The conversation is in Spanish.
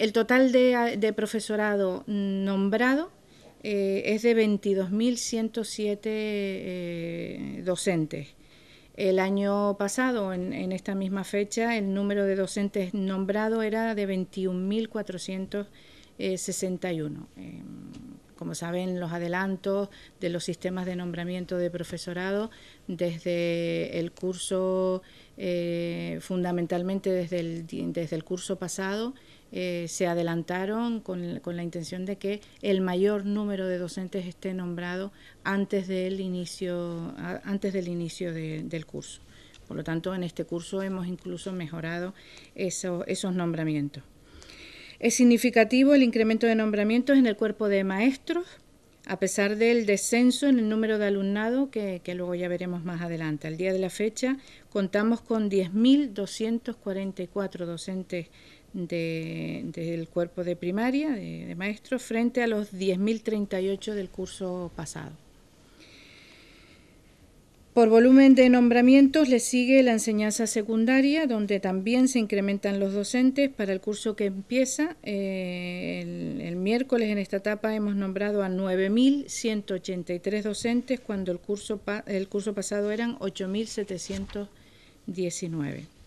El total de, profesorado nombrado eh, es de 22.107 eh, docentes. El año pasado, en, esta misma fecha, el número de docentes nombrado era de 21.461. Como saben, los adelantos de los sistemas de nombramiento de profesorado desde el curso, eh, fundamentalmente desde el, desde el curso pasado, eh, se adelantaron con, la intención de que el mayor número de docentes esté nombrado antes del inicio, antes del inicio del curso. Por lo tanto, en este curso hemos incluso mejorado esos nombramientos. Es significativo el incremento de nombramientos en el cuerpo de maestros, a pesar del descenso en el número de alumnado que, luego ya veremos más adelante. Al día de la fecha contamos con 10.244 docentes del cuerpo de primaria, de, de maestros, frente a los 10.038 del curso pasado. Por volumen de nombramientos le sigue la enseñanza secundaria, donde también se incrementan los docentes para el curso que empieza. Eh, el, miércoles en esta etapa hemos nombrado a 9.183 docentes, cuando el curso, el curso pasado eran 8.719.